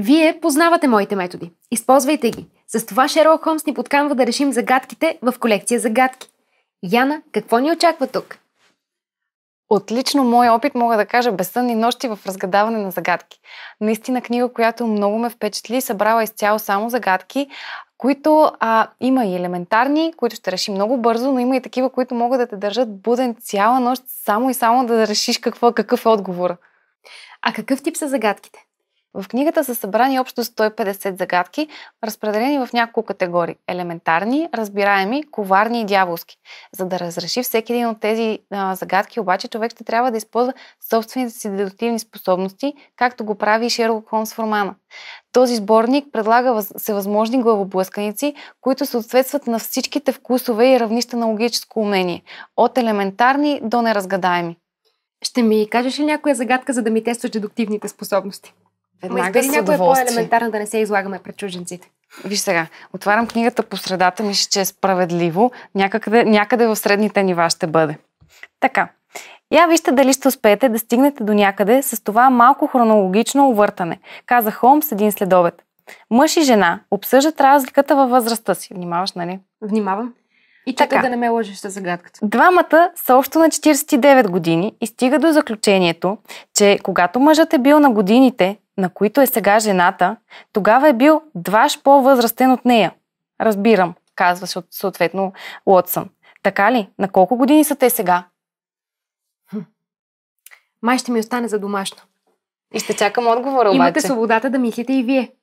Вие познавате моите методи. Използвайте ги. С това Шерлок Холмс ни подканва да решим загадките в колекция загадки. Яна, какво ни очаква тук? Отлично мой опит мога да кажа безсънни нощи в разгадаване на загадки. Наистина книга, която много ме впечатли, събрала изцяло само загадки, които а, има и елементарни, които ще реши много бързо, но има и такива, които могат да те държат буден цяла нощ, само и само да решиш какво, какъв е отговор. А какъв тип са загадките? В книгата са събрани общо 150 загадки, разпределени в няколко категории – елементарни, разбираеми, коварни и дяволски. За да разреши всеки един от тези а, загадки, обаче човек ще трябва да използва собствените си дедуктивни способности, както го прави и Шерлок Холмс Формана. Този сборник предлага се всевъзможни главоблъсканици, които съответстват на всичките вкусове и равнища на логическо умение, от елементарни до неразгадаеми. Ще ми кажеш ли някоя загадка, за да ми тестваш дедуктивните способности? Веднага избери някоя по-елементарна да не се излагаме пред чужденците. Виж сега, отварям книгата по средата, мисля, че е справедливо. Някъде, някъде в средните нива ще бъде. Така, я вижте дали ще успеете да стигнете до някъде с това малко хронологично увъртане, каза Холмс един следобед. Мъж и жена обсъждат разликата във възрастта си. Внимаваш, нали? Внимавам. И така, да не ме лъжиш за загадката. Двамата са общо на 49 години и стига до заключението, че когато мъжът е бил на годините, на които е сега жената, тогава е бил дваш по-възрастен от нея. Разбирам, казва се съответно Лотсън. Така ли? На колко години са те сега? Май ще ми остане за домашно. И ще чакам отговора обаче. Имате свободата да мислите и вие.